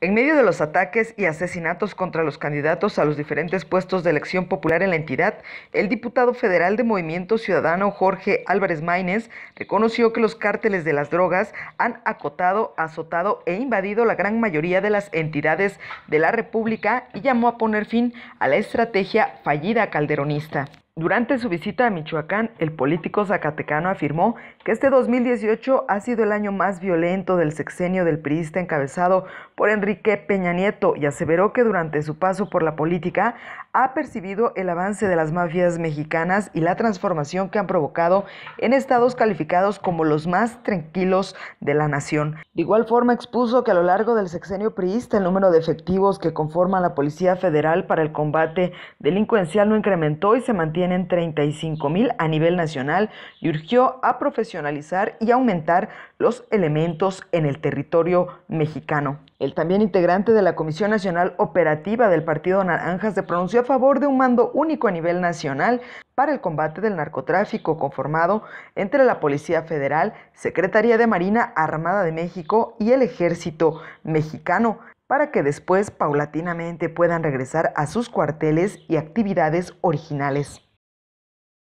En medio de los ataques y asesinatos contra los candidatos a los diferentes puestos de elección popular en la entidad, el diputado federal de Movimiento Ciudadano Jorge Álvarez Maínez reconoció que los cárteles de las drogas han acotado, azotado e invadido la gran mayoría de las entidades de la República y llamó a poner fin a la estrategia fallida calderonista. Durante su visita a Michoacán, el político zacatecano afirmó que este 2018 ha sido el año más violento del sexenio del priista encabezado por Enrique Peña Nieto y aseveró que durante su paso por la política ha percibido el avance de las mafias mexicanas y la transformación que han provocado en estados calificados como los más tranquilos de la nación. De igual forma expuso que a lo largo del sexenio priista el número de efectivos que conforman la Policía Federal para el combate delincuencial no incrementó y se mantiene tienen 35 mil a nivel nacional y urgió a profesionalizar y aumentar los elementos en el territorio mexicano. El también integrante de la Comisión Nacional Operativa del Partido Naranjas se pronunció a favor de un mando único a nivel nacional para el combate del narcotráfico conformado entre la Policía Federal, Secretaría de Marina Armada de México y el Ejército Mexicano para que después paulatinamente puedan regresar a sus cuarteles y actividades originales.